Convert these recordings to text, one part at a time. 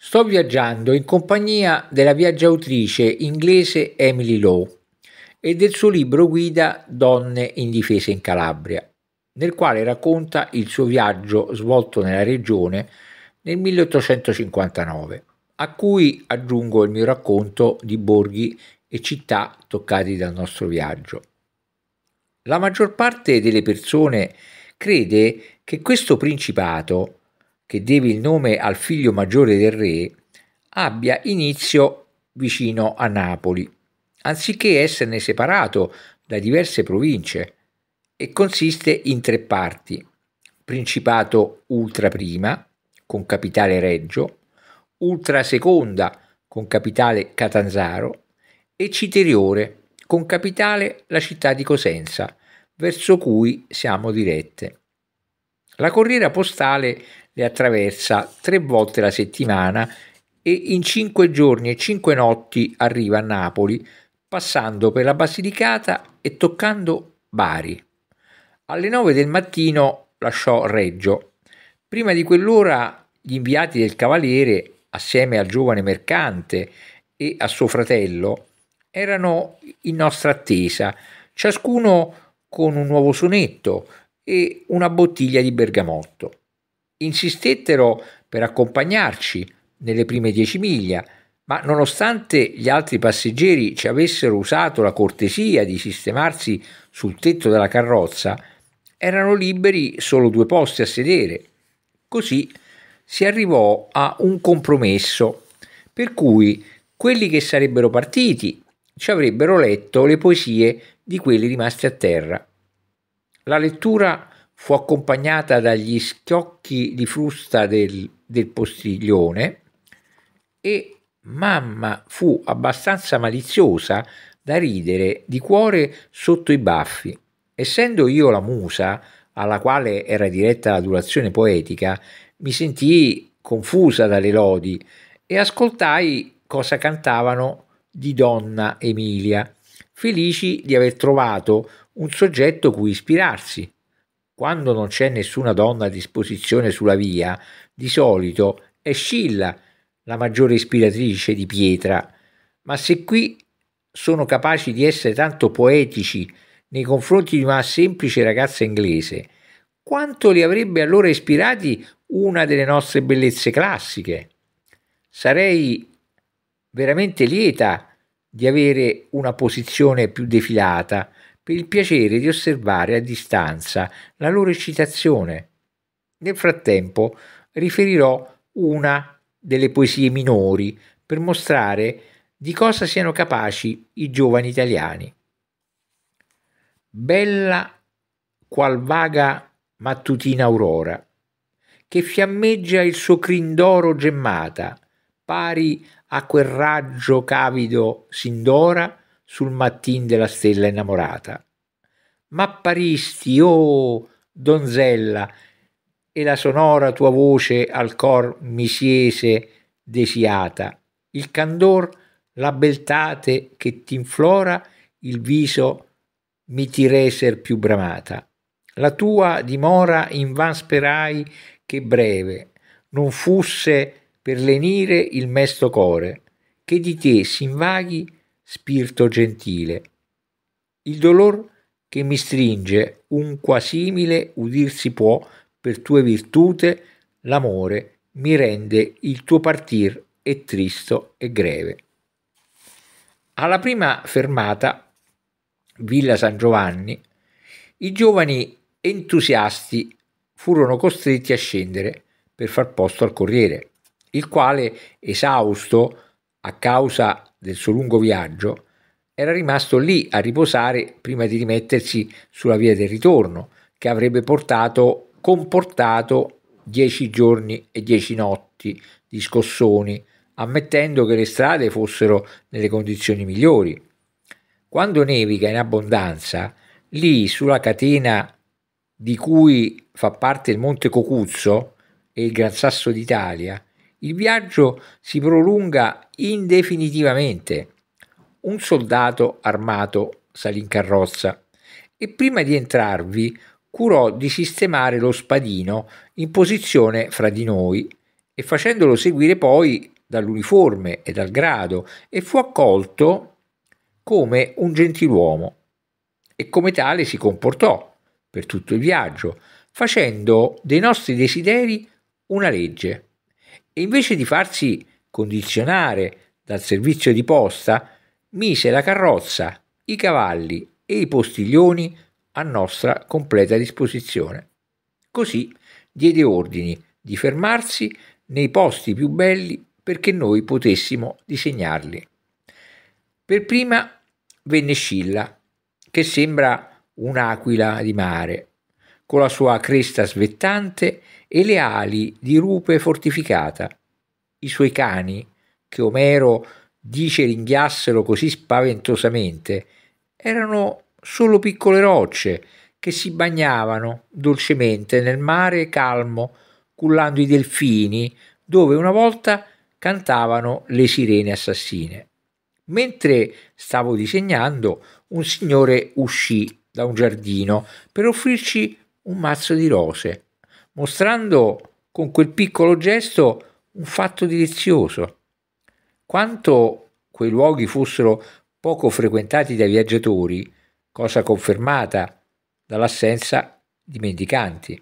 Sto viaggiando in compagnia della viaggiatrice inglese Emily Lowe e del suo libro guida Donne in difesa in Calabria, nel quale racconta il suo viaggio svolto nella regione nel 1859, a cui aggiungo il mio racconto di borghi e città toccati dal nostro viaggio. La maggior parte delle persone crede che questo principato che deve il nome al figlio maggiore del re, abbia inizio vicino a Napoli, anziché esserne separato da diverse province, e consiste in tre parti, Principato Ultra Prima, con capitale Reggio, Ultra Seconda, con capitale Catanzaro, e Citeriore, con capitale la città di Cosenza, verso cui siamo dirette. La corriera postale le attraversa tre volte la settimana e in cinque giorni e cinque notti arriva a Napoli, passando per la Basilicata e toccando Bari. Alle nove del mattino lasciò Reggio. Prima di quell'ora gli inviati del Cavaliere, assieme al giovane mercante e a suo fratello, erano in nostra attesa, ciascuno con un nuovo sonetto e una bottiglia di bergamotto. Insistettero per accompagnarci nelle prime dieci miglia, ma nonostante gli altri passeggeri ci avessero usato la cortesia di sistemarsi sul tetto della carrozza, erano liberi solo due posti a sedere. Così si arrivò a un compromesso, per cui quelli che sarebbero partiti ci avrebbero letto le poesie di quelli rimasti a terra. La lettura fu accompagnata dagli schiocchi di frusta del, del postiglione e mamma fu abbastanza maliziosa da ridere di cuore sotto i baffi. Essendo io la musa, alla quale era diretta l'adulazione poetica, mi sentii confusa dalle lodi e ascoltai cosa cantavano di donna Emilia, felici di aver trovato un soggetto cui ispirarsi. Quando non c'è nessuna donna a disposizione sulla via, di solito è Scilla la maggiore ispiratrice di pietra, ma se qui sono capaci di essere tanto poetici nei confronti di una semplice ragazza inglese, quanto li avrebbe allora ispirati una delle nostre bellezze classiche? Sarei veramente lieta di avere una posizione più defilata per il piacere di osservare a distanza la loro eccitazione. Nel frattempo riferirò una delle poesie minori per mostrare di cosa siano capaci i giovani italiani. Bella qual vaga mattutina aurora, che fiammeggia il suo crindoro gemmata, pari a quel raggio cavido sindora sul mattin della stella innamorata. M'apparisti, oh donzella, e la sonora tua voce al cor mi siese desiata, il candor, la beltate che t'inflora, il viso mi ti reser più bramata. La tua dimora in van sperai che breve, non fusse per lenire il mesto core, che di te s'invaghi spirito gentile. Il dolor che mi stringe, un simile udirsi può, per tue virtute, l'amore mi rende il tuo partir e tristo e greve. Alla prima fermata, Villa San Giovanni, i giovani entusiasti furono costretti a scendere per far posto al corriere, il quale, esausto a causa del suo lungo viaggio, era rimasto lì a riposare prima di rimettersi sulla via del ritorno, che avrebbe portato, comportato dieci giorni e dieci notti di scossoni, ammettendo che le strade fossero nelle condizioni migliori. Quando nevica in abbondanza, lì sulla catena di cui fa parte il Monte Cocuzzo e il Gran Sasso d'Italia, il viaggio si prolunga indefinitivamente. Un soldato armato salì in carrozza e prima di entrarvi curò di sistemare lo spadino in posizione fra di noi e facendolo seguire poi dall'uniforme e dal grado e fu accolto come un gentiluomo e come tale si comportò per tutto il viaggio, facendo dei nostri desideri una legge e invece di farsi condizionare dal servizio di posta, mise la carrozza, i cavalli e i postiglioni a nostra completa disposizione. Così diede ordini di fermarsi nei posti più belli perché noi potessimo disegnarli. Per prima venne Scilla, che sembra un'aquila di mare, con la sua cresta svettante e le ali di rupe fortificata. I suoi cani, che Omero dice ringhiassero così spaventosamente, erano solo piccole rocce che si bagnavano dolcemente nel mare calmo, cullando i delfini, dove una volta cantavano le sirene assassine. Mentre stavo disegnando, un signore uscì da un giardino per offrirci un mazzo di rose, mostrando con quel piccolo gesto un fatto delizioso. Quanto quei luoghi fossero poco frequentati dai viaggiatori, cosa confermata dall'assenza di mendicanti.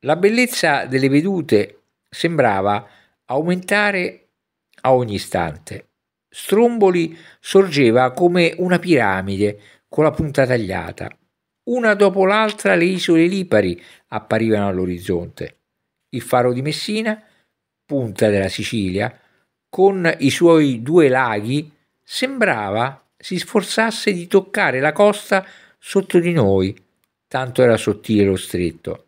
La bellezza delle vedute sembrava aumentare a ogni istante. Stromboli sorgeva come una piramide con la punta tagliata. Una dopo l'altra le isole Lipari apparivano all'orizzonte. Il faro di Messina, punta della Sicilia, con i suoi due laghi, sembrava si sforzasse di toccare la costa sotto di noi, tanto era sottile lo stretto.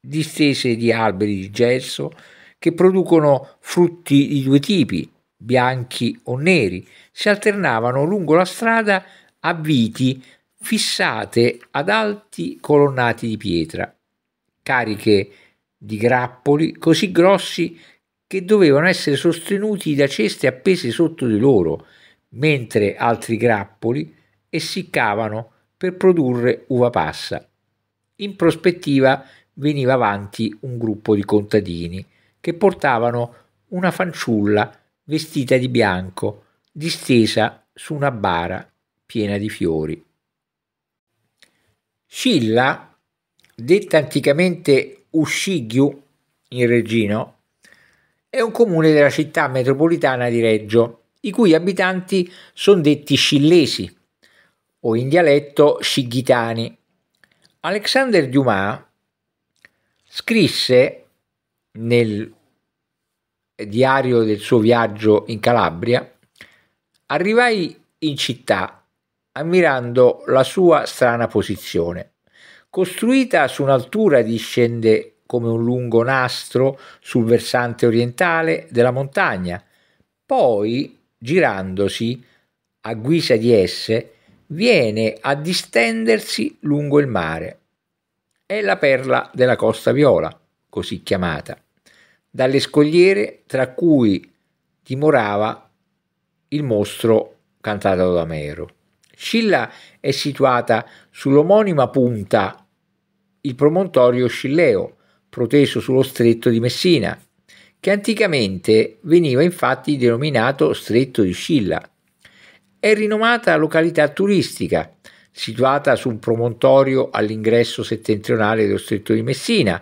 Distese di alberi di gesso che producono frutti di due tipi, bianchi o neri, si alternavano lungo la strada a viti fissate ad alti colonnati di pietra, cariche di grappoli così grossi che dovevano essere sostenuti da ceste appese sotto di loro, mentre altri grappoli essiccavano per produrre uva passa. In prospettiva veniva avanti un gruppo di contadini che portavano una fanciulla vestita di bianco, distesa su una bara piena di fiori. Scilla, detta anticamente Uscigiu in Reggino, è un comune della città metropolitana di Reggio, i cui abitanti sono detti scillesi o in dialetto scighitani. Alexander Dumas scrisse nel diario del suo viaggio in Calabria, arrivai in città ammirando la sua strana posizione. Costruita su un'altura discende come un lungo nastro sul versante orientale della montagna, poi, girandosi a guisa di esse, viene a distendersi lungo il mare. È la perla della Costa Viola, così chiamata, dalle scogliere tra cui dimorava il mostro cantato da Mero. Scilla è situata sull'omonima punta, il promontorio Scilleo, proteso sullo stretto di Messina, che anticamente veniva infatti denominato Stretto di Scilla. È rinomata località turistica, situata su un promontorio all'ingresso settentrionale dello Stretto di Messina,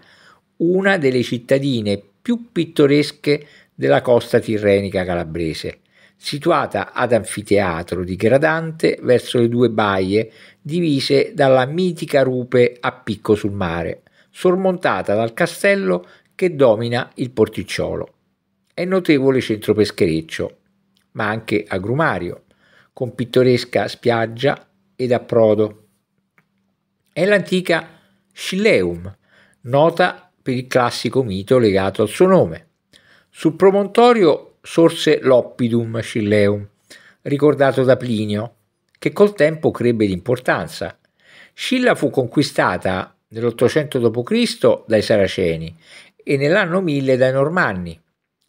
una delle cittadine più pittoresche della costa tirrenica calabrese situata ad anfiteatro digradante verso le due baie divise dalla mitica rupe a picco sul mare, sormontata dal castello che domina il porticciolo. È notevole centro peschereccio, ma anche agrumario, con pittoresca spiaggia ed approdo. È l'antica Scilleum, nota per il classico mito legato al suo nome. Sul promontorio sorse l'oppidum scilleum, ricordato da Plinio, che col tempo crebbe di importanza. Scilla fu conquistata nell'800 d.C. dai Saraceni e nell'anno 1000 dai Normanni.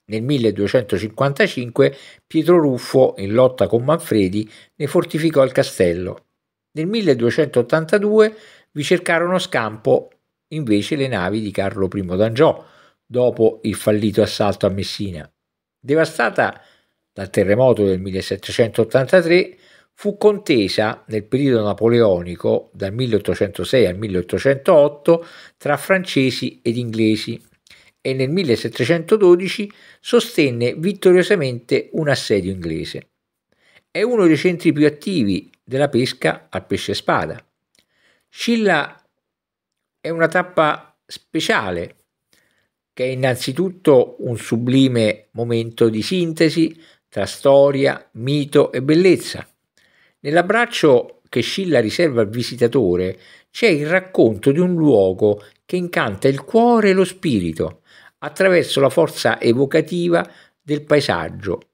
Nel 1255 Pietro Ruffo, in lotta con Manfredi, ne fortificò il castello. Nel 1282 vi cercarono scampo invece le navi di Carlo I d'Angiò, dopo il fallito assalto a Messina. Devastata dal terremoto del 1783, fu contesa nel periodo napoleonico dal 1806 al 1808 tra francesi ed inglesi e nel 1712 sostenne vittoriosamente un assedio inglese. È uno dei centri più attivi della pesca al pesce spada. Scilla è una tappa speciale che è innanzitutto un sublime momento di sintesi tra storia, mito e bellezza. Nell'abbraccio che Scilla riserva al visitatore c'è il racconto di un luogo che incanta il cuore e lo spirito attraverso la forza evocativa del paesaggio,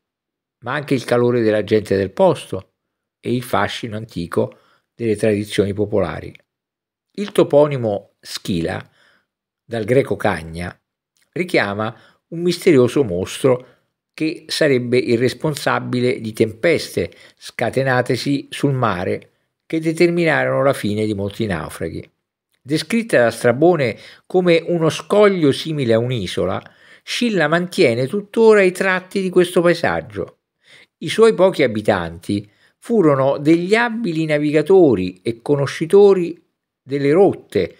ma anche il calore della gente del posto e il fascino antico delle tradizioni popolari. Il toponimo Schila, dal greco cagna, richiama un misterioso mostro che sarebbe il responsabile di tempeste scatenatesi sul mare che determinarono la fine di molti naufraghi. Descritta da Strabone come uno scoglio simile a un'isola, Scilla mantiene tuttora i tratti di questo paesaggio. I suoi pochi abitanti furono degli abili navigatori e conoscitori delle rotte,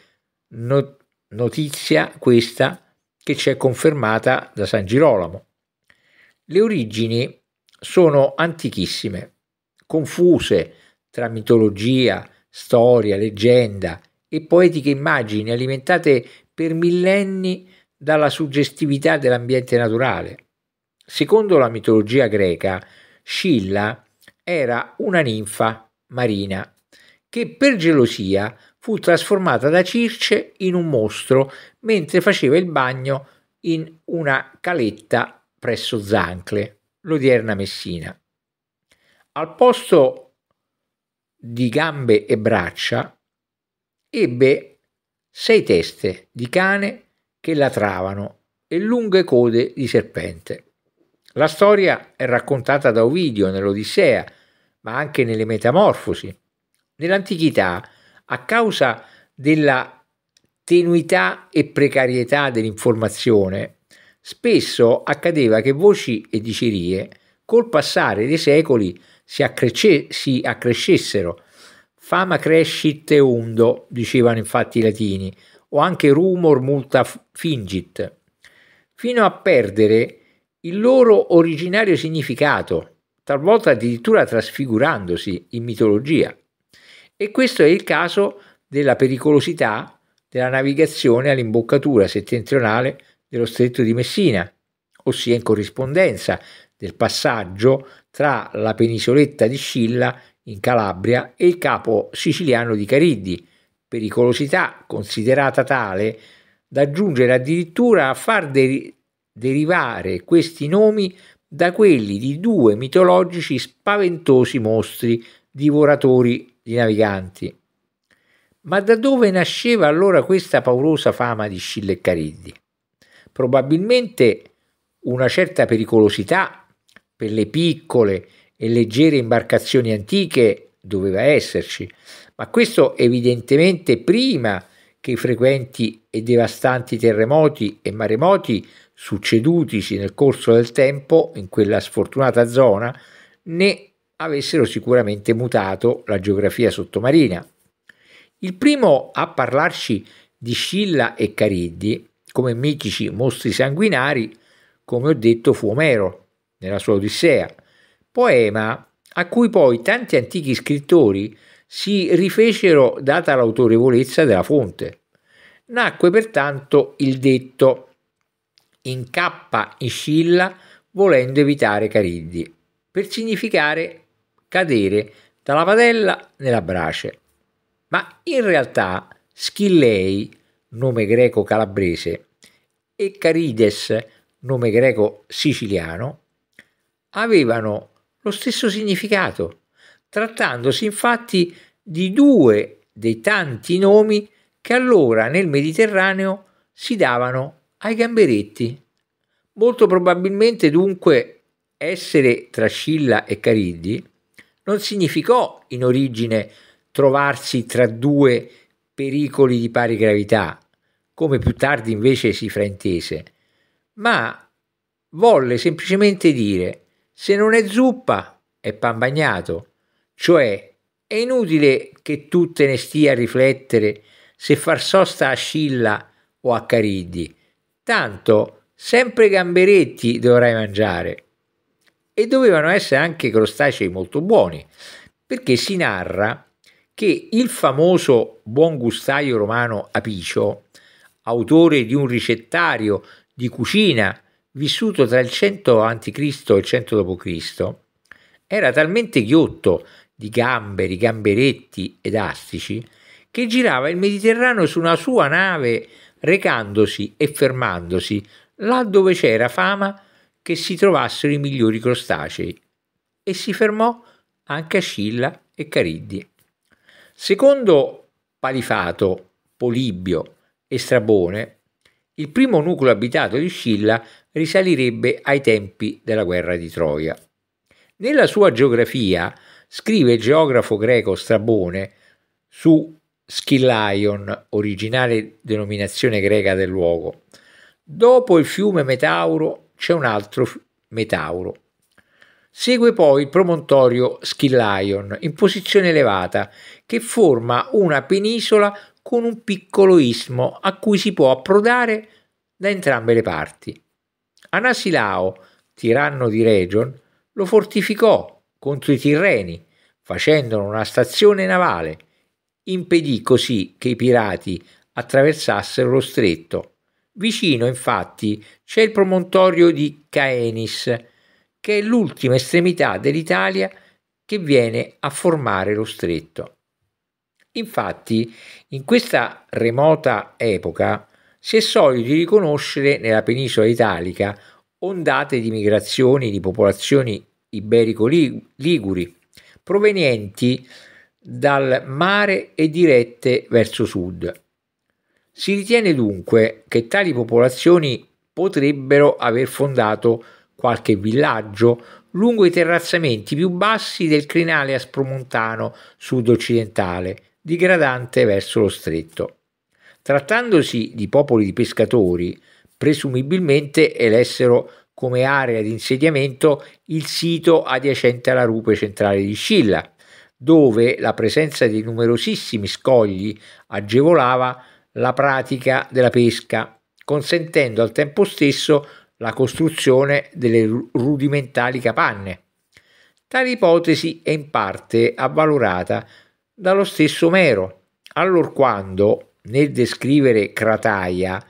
notizia questa che ci è confermata da San Girolamo. Le origini sono antichissime, confuse tra mitologia, storia, leggenda e poetiche immagini alimentate per millenni dalla suggestività dell'ambiente naturale. Secondo la mitologia greca, Scilla era una ninfa marina che per gelosia fu trasformata da Circe in un mostro mentre faceva il bagno in una caletta presso Zancle, l'odierna Messina. Al posto di gambe e braccia ebbe sei teste di cane che latravano e lunghe code di serpente. La storia è raccontata da Ovidio nell'Odissea, ma anche nelle Metamorfosi. Nell'antichità a causa della tenuità e precarietà dell'informazione, spesso accadeva che voci e dicerie col passare dei secoli si, accresce, si accrescessero. Fama crescit undo, dicevano infatti i latini, o anche rumor multa fingit, fino a perdere il loro originario significato, talvolta addirittura trasfigurandosi in mitologia. E questo è il caso della pericolosità della navigazione all'imboccatura settentrionale dello stretto di Messina, ossia in corrispondenza del passaggio tra la penisoletta di Scilla in Calabria e il capo siciliano di Cariddi, pericolosità considerata tale da giungere addirittura a far deri derivare questi nomi da quelli di due mitologici spaventosi mostri divoratori di naviganti. Ma da dove nasceva allora questa paurosa fama di Scille e Cariddi? Probabilmente una certa pericolosità per le piccole e leggere imbarcazioni antiche doveva esserci, ma questo evidentemente prima che i frequenti e devastanti terremoti e maremoti succedutisi nel corso del tempo in quella sfortunata zona ne avessero sicuramente mutato la geografia sottomarina. Il primo a parlarci di Scilla e Cariddi come mitici mostri sanguinari, come ho detto, fu Omero nella sua Odissea, poema a cui poi tanti antichi scrittori si rifecero data l'autorevolezza della fonte. Nacque pertanto il detto incappa in Scilla volendo evitare Cariddi, per significare cadere dalla padella nella brace. Ma in realtà Schillei, nome greco calabrese, e Carides, nome greco siciliano, avevano lo stesso significato, trattandosi infatti di due dei tanti nomi che allora nel Mediterraneo si davano ai gamberetti. Molto probabilmente dunque essere tra Scilla e Cariddi non significò in origine trovarsi tra due pericoli di pari gravità, come più tardi invece si fraintese, ma volle semplicemente dire se non è zuppa è pan bagnato, cioè è inutile che tu te ne stia a riflettere se far sosta a Scilla o a Cariddi, tanto sempre gamberetti dovrai mangiare e dovevano essere anche crostacei molto buoni, perché si narra che il famoso buon gustaio romano Apicio, autore di un ricettario di cucina vissuto tra il 100 a.C. e il 100 d.C., era talmente ghiotto di gamberi, gamberetti ed astici che girava il Mediterraneo su una sua nave recandosi e fermandosi là dove c'era fama che si trovassero i migliori crostacei e si fermò anche a Scilla e Cariddi. Secondo Palifato, Polibio e Strabone, il primo nucleo abitato di Scilla risalirebbe ai tempi della guerra di Troia. Nella sua geografia scrive il geografo greco Strabone su Schillaion, originale denominazione greca del luogo. Dopo il fiume Metauro c'è un altro metauro. Segue poi il promontorio Schillaion in posizione elevata che forma una penisola con un piccolo istmo a cui si può approdare da entrambe le parti. Anasilao, tiranno di Region, lo fortificò contro i Tirreni, facendone una stazione navale. Impedì così che i pirati attraversassero lo stretto. Vicino, infatti, c'è il promontorio di Caenis, che è l'ultima estremità dell'Italia che viene a formare lo stretto. Infatti, in questa remota epoca si è soliti riconoscere nella penisola italica ondate di migrazioni di popolazioni iberico-liguri provenienti dal mare e dirette verso sud. Si ritiene dunque che tali popolazioni potrebbero aver fondato qualche villaggio lungo i terrazzamenti più bassi del crinale aspromontano sud-occidentale, digradante verso lo stretto. Trattandosi di popoli di pescatori, presumibilmente elessero come area di insediamento il sito adiacente alla rupe centrale di Scilla, dove la presenza di numerosissimi scogli agevolava la pratica della pesca, consentendo al tempo stesso la costruzione delle rudimentali capanne. Tale ipotesi è in parte avvalorata dallo stesso Omero, allorquando, nel descrivere Crataia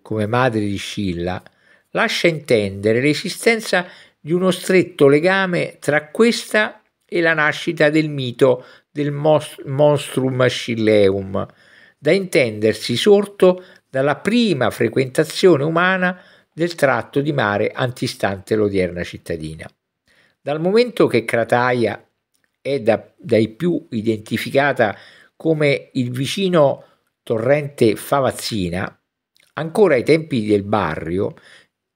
come madre di Scilla, lascia intendere l'esistenza di uno stretto legame tra questa e la nascita del mito del monstrum scilleum, da intendersi sorto dalla prima frequentazione umana del tratto di mare antistante l'odierna cittadina. Dal momento che Crataia è da, dai più identificata come il vicino torrente Favazzina, ancora ai tempi del Barrio,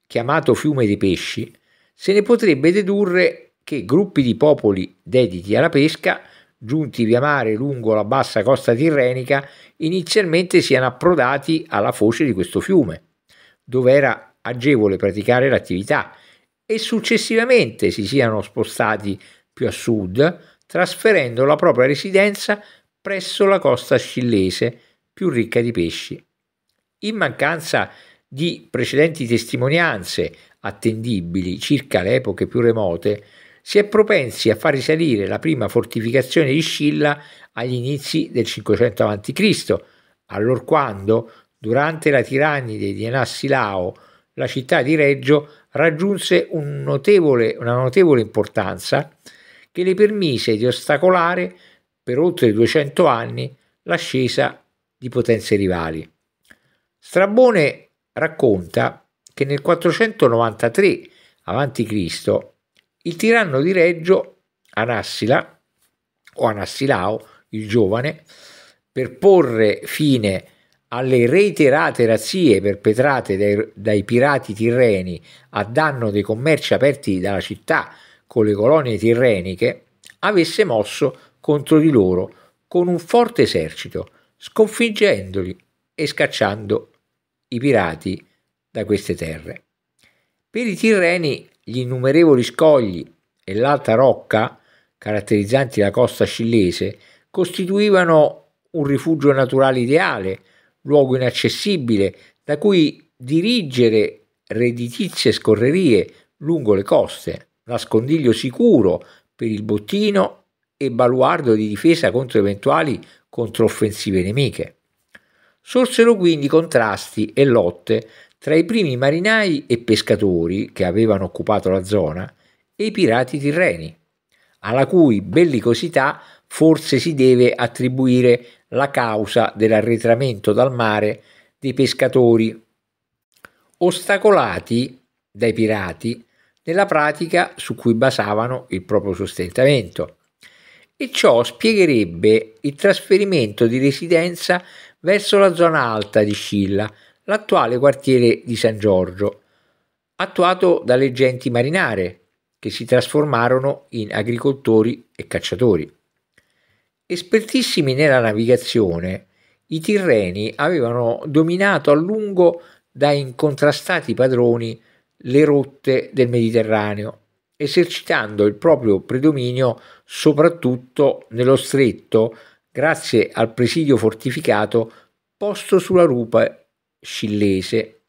chiamato Fiume dei Pesci, se ne potrebbe dedurre che gruppi di popoli dediti alla pesca giunti via mare lungo la bassa costa tirrenica, inizialmente siano approdati alla foce di questo fiume, dove era agevole praticare l'attività, e successivamente si siano spostati più a sud, trasferendo la propria residenza presso la costa scillese, più ricca di pesci. In mancanza di precedenti testimonianze attendibili circa le epoche più remote, si è propensi a far risalire la prima fortificazione di Scilla agli inizi del 500 a.C., allorquando, durante la tirannide di Enassilao, la città di Reggio raggiunse un notevole, una notevole importanza che le permise di ostacolare per oltre 200 anni l'ascesa di potenze rivali. Strabone racconta che nel 493 a.C. Il tiranno di Reggio, Anassila o Anassilao, il giovane, per porre fine alle reiterate razzie perpetrate dai, dai pirati tirreni a danno dei commerci aperti dalla città con le colonie tirreniche, avesse mosso contro di loro con un forte esercito, sconfiggendoli e scacciando i pirati da queste terre. Per i tirreni gli innumerevoli scogli e l'alta rocca caratterizzanti la costa scillese costituivano un rifugio naturale ideale, luogo inaccessibile da cui dirigere redditizie scorrerie lungo le coste, nascondiglio sicuro per il bottino e baluardo di difesa contro eventuali controffensive nemiche. Sorsero quindi contrasti e lotte tra i primi marinai e pescatori che avevano occupato la zona e i pirati tirreni, alla cui bellicosità forse si deve attribuire la causa dell'arretramento dal mare dei pescatori, ostacolati dai pirati nella pratica su cui basavano il proprio sostentamento. E ciò spiegherebbe il trasferimento di residenza verso la zona alta di Scilla, l'attuale quartiere di San Giorgio, attuato dalle genti marinare che si trasformarono in agricoltori e cacciatori. Espertissimi nella navigazione, i Tirreni avevano dominato a lungo da incontrastati padroni le rotte del Mediterraneo, esercitando il proprio predominio soprattutto nello stretto grazie al presidio fortificato posto sulla rupe scillese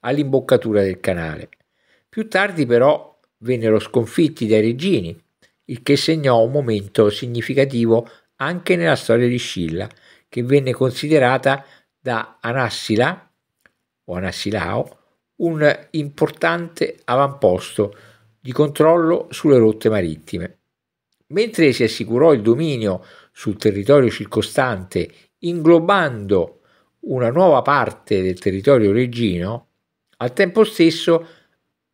all'imboccatura del canale. Più tardi però vennero sconfitti dai regini, il che segnò un momento significativo anche nella storia di Scilla, che venne considerata da Anassila o Anassilao un importante avamposto di controllo sulle rotte marittime. Mentre si assicurò il dominio sul territorio circostante, inglobando una nuova parte del territorio reggino, al tempo stesso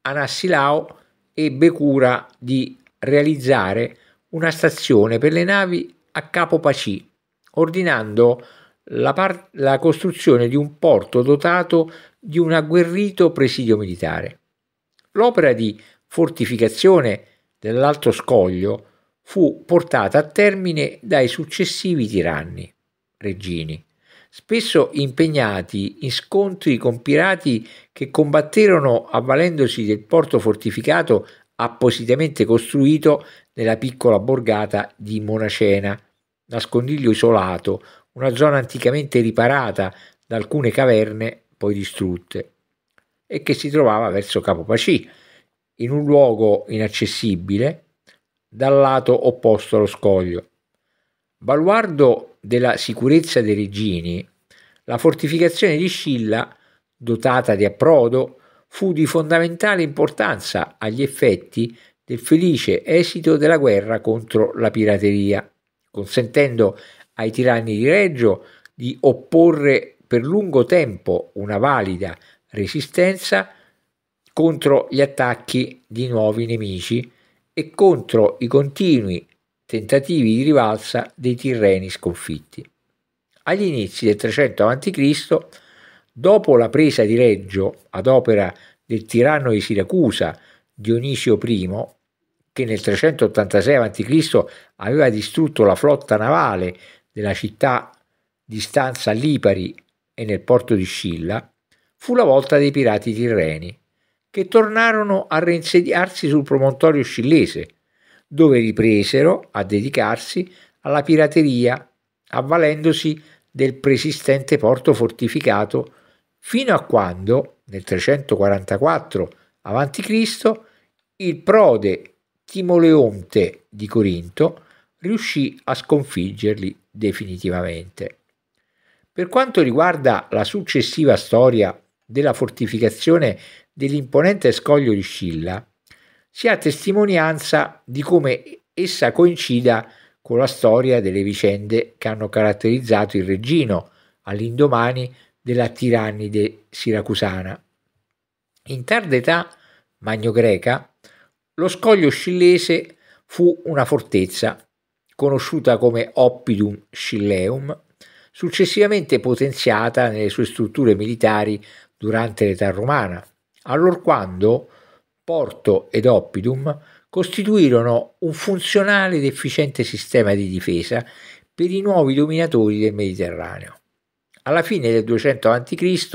Anassilao ebbe cura di realizzare una stazione per le navi a Capo Paci, ordinando la, par- la costruzione di un porto dotato di un agguerrito presidio militare. L'opera di fortificazione dell'alto scoglio fu portata a termine dai successivi tiranni reggini spesso impegnati in scontri con pirati che combatterono avvalendosi del porto fortificato appositamente costruito nella piccola borgata di Monacena, nascondiglio isolato, una zona anticamente riparata da alcune caverne poi distrutte e che si trovava verso Capopací, in un luogo inaccessibile dal lato opposto allo scoglio. Baluardo della sicurezza dei Regini, la fortificazione di Scilla, dotata di approdo, fu di fondamentale importanza agli effetti del felice esito della guerra contro la pirateria, consentendo ai tiranni di Reggio di opporre per lungo tempo una valida resistenza contro gli attacchi di nuovi nemici e contro i continui tentativi di rivalsa dei Tirreni sconfitti. Agli inizi del 300 a.C., dopo la presa di Reggio ad opera del tiranno di Siracusa Dionisio I, che nel 386 a.C. aveva distrutto la flotta navale della città di Stanza Lipari e nel porto di Scilla, fu la volta dei pirati tirreni, che tornarono a reinsediarsi sul promontorio scillese, dove ripresero a dedicarsi alla pirateria, avvalendosi del preesistente porto fortificato, fino a quando, nel 344 a.C., il prode Timoleonte di Corinto riuscì a sconfiggerli definitivamente. Per quanto riguarda la successiva storia della fortificazione dell'imponente scoglio di Scilla, sia testimonianza di come essa coincida con la storia delle vicende che hanno caratterizzato il regino all'indomani della tirannide siracusana. In tarda età magno-greca, lo scoglio scillese fu una fortezza, conosciuta come Oppidum Scilleum, successivamente potenziata nelle sue strutture militari durante l'età romana, allorquando Porto ed Oppidum costituirono un funzionale ed efficiente sistema di difesa per i nuovi dominatori del Mediterraneo. Alla fine del 200 a.C.,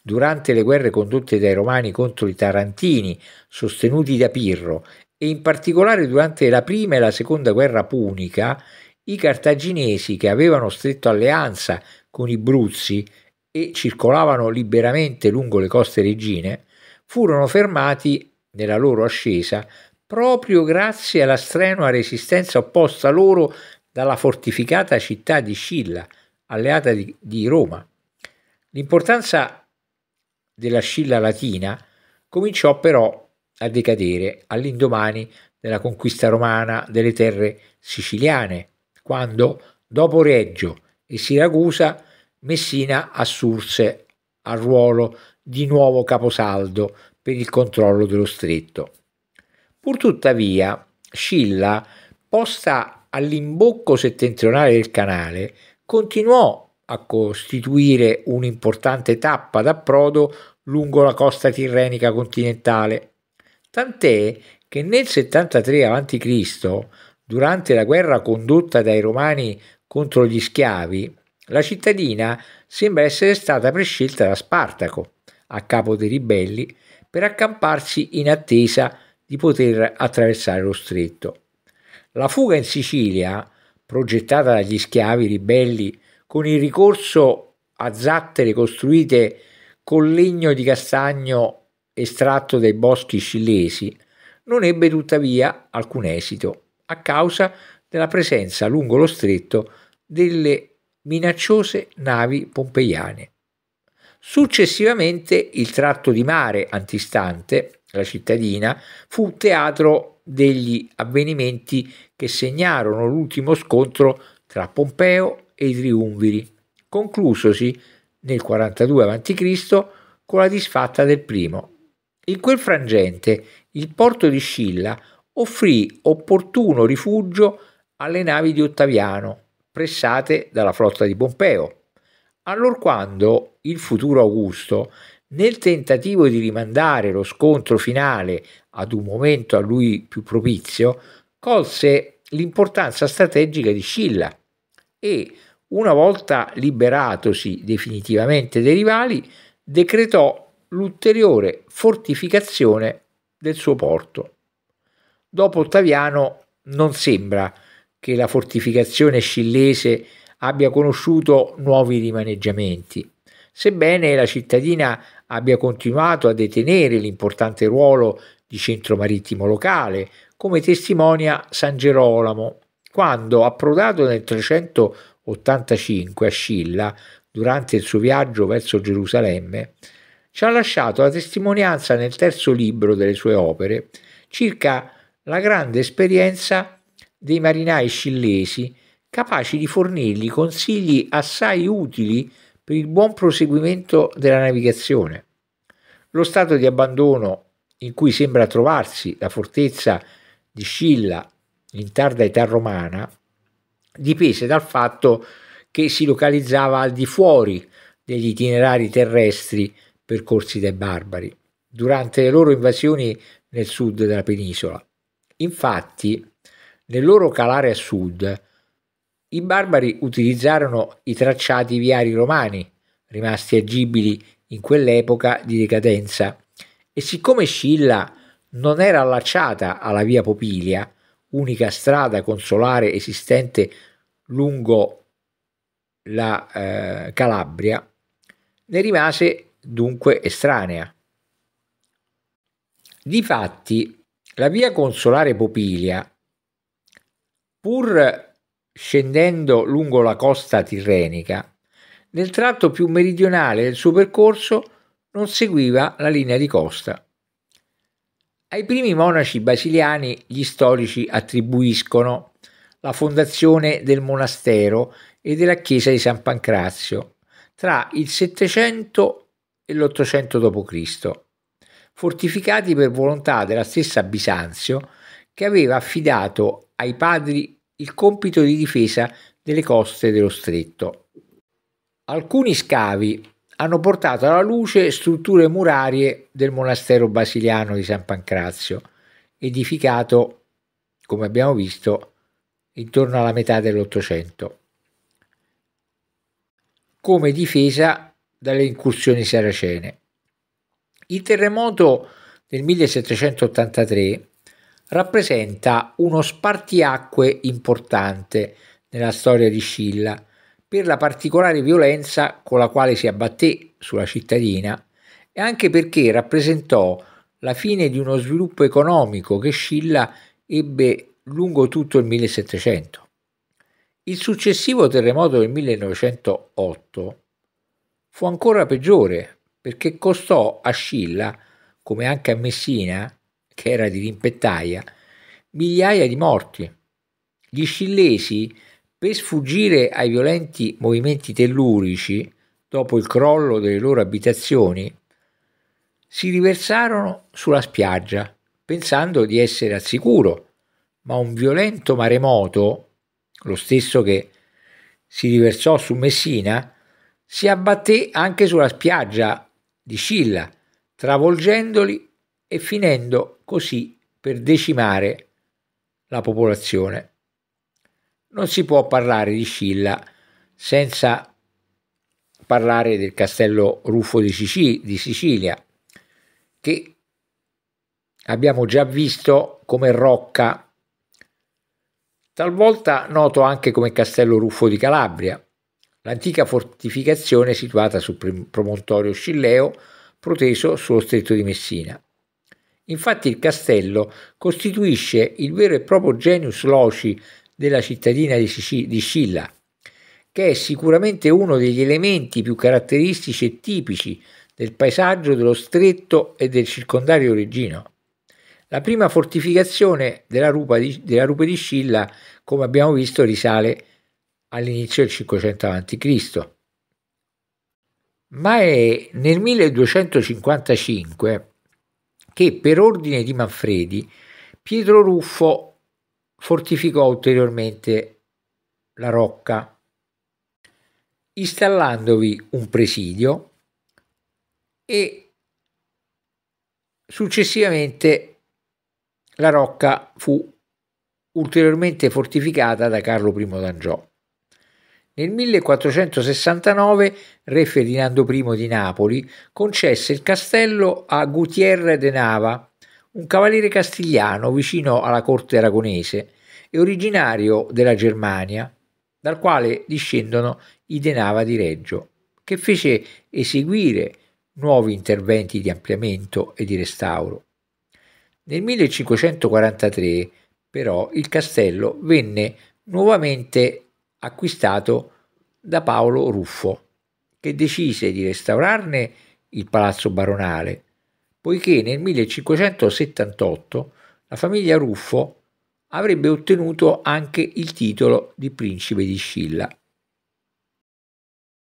durante le guerre condotte dai Romani contro i Tarantini, sostenuti da Pirro, e in particolare durante la prima e la seconda guerra punica, i cartaginesi che avevano stretto alleanza con i Bruzzi e circolavano liberamente lungo le coste regine, furono fermati nella loro ascesa proprio grazie alla strenua resistenza opposta loro dalla fortificata città di Scilla, alleata di, di Roma. L'importanza della Scilla latina cominciò però a decadere all'indomani della conquista romana delle terre siciliane, quando, dopo Reggio e Siracusa, Messina assurse al ruolo di nuovo caposaldo per il controllo dello stretto. Purtuttavia, Scilla, posta all'imbocco settentrionale del canale, continuò a costituire un'importante tappa d'approdo lungo la costa tirrenica continentale, tant'è che nel 73 a.C., durante la guerra condotta dai Romani contro gli schiavi, la cittadina sembra essere stata prescelta da Spartaco, a capo dei ribelli, per accamparsi in attesa di poter attraversare lo stretto. La fuga in Sicilia, progettata dagli schiavi ribelli con il ricorso a zattere costruite con legno di castagno estratto dai boschi scillesi, non ebbe tuttavia alcun esito a causa della presenza lungo lo stretto delle minacciose navi pompeiane Successivamente il tratto di mare antistante la cittadina fu teatro degli avvenimenti che segnarono l'ultimo scontro tra Pompeo e i triumviri, conclusosi nel 42 a.C. con la disfatta del primo. In quel frangente il porto di Scilla offrì opportuno rifugio alle navi di Ottaviano, pressate dalla flotta di Pompeo allora quando il futuro Augusto, nel tentativo di rimandare lo scontro finale ad un momento a lui più propizio, colse l'importanza strategica di Scilla e, una volta liberatosi definitivamente dai rivali, decretò l'ulteriore fortificazione del suo porto. Dopo Ottaviano non sembra che la fortificazione scillese abbia conosciuto nuovi rimaneggiamenti. Sebbene la cittadina abbia continuato a detenere l'importante ruolo di centro marittimo locale, come testimonia San Gerolamo, quando approdato nel 385 a Scilla, durante il suo viaggio verso Gerusalemme, ci ha lasciato la testimonianza nel terzo libro delle sue opere circa la grande esperienza dei marinai scillesi capaci di fornirgli consigli assai utili per il buon proseguimento della navigazione. Lo stato di abbandono in cui sembra trovarsi la fortezza di Scilla in tarda età romana dipese dal fatto che si localizzava al di fuori degli itinerari terrestri percorsi dai barbari durante le loro invasioni nel sud della penisola. Infatti, nel loro calare a sud, i barbari utilizzarono i tracciati viari romani, rimasti agibili in quell'epoca di decadenza, e siccome Scilla non era allacciata alla via Popilia, unica strada consolare esistente lungo la eh, Calabria, ne rimase dunque estranea. Difatti, la via consolare Popilia, pur scendendo lungo la costa tirrenica, nel tratto più meridionale del suo percorso non seguiva la linea di costa. Ai primi monaci basiliani gli storici attribuiscono la fondazione del monastero e della chiesa di San Pancrazio tra il 700 e l'800 d.C., fortificati per volontà della stessa Bisanzio che aveva affidato ai padri il compito di difesa delle coste dello stretto. Alcuni scavi hanno portato alla luce strutture murarie del monastero basiliano di San Pancrazio, edificato, come abbiamo visto, intorno alla metà dell'Ottocento, come difesa dalle incursioni saracene. Il terremoto del 1783 rappresenta uno spartiacque importante nella storia di Scilla per la particolare violenza con la quale si abbatté sulla cittadina e anche perché rappresentò la fine di uno sviluppo economico che Scilla ebbe lungo tutto il 1700. Il successivo terremoto del 1908 fu ancora peggiore perché costò a Scilla, come anche a Messina, che era di rimpettaia, migliaia di morti. Gli scillesi, per sfuggire ai violenti movimenti tellurici, dopo il crollo delle loro abitazioni, si riversarono sulla spiaggia, pensando di essere al sicuro, ma un violento maremoto, lo stesso che si riversò su Messina, si abbatté anche sulla spiaggia di Scilla, travolgendoli e finendo così per decimare la popolazione. Non si può parlare di Scilla senza parlare del castello Ruffo di, Sicilia, di Sicilia che abbiamo già visto come Rocca, talvolta noto anche come castello Ruffo di Calabria, l'antica fortificazione situata sul promontorio Scilleo proteso sullo stretto di Messina. Infatti il castello costituisce il vero e proprio genius loci della cittadina di, Sicilia, di Scilla, che è sicuramente uno degli elementi più caratteristici e tipici del paesaggio dello stretto e del circondario reggino. La prima fortificazione della rupe di, della rupe di Scilla, come abbiamo visto, risale all'inizio del 500 a.C. Ma è nel 1255 che per ordine di Manfredi Pietro Ruffo fortificò ulteriormente la rocca, installandovi un presidio e successivamente la rocca fu ulteriormente fortificata da Carlo I d'Angiò. Nel 1469 re Ferdinando I di Napoli concesse il castello a Gutierre de Nava, un cavaliere castigliano vicino alla corte aragonese e originario della Germania, dal quale discendono i De Nava di Reggio, che fece eseguire nuovi interventi di ampliamento e di restauro. Nel 1543 però il castello venne nuovamente acquistato da Paolo Ruffo, che decise di restaurarne il palazzo baronale, poiché nel 1578 la famiglia Ruffo avrebbe ottenuto anche il titolo di principe di Scilla.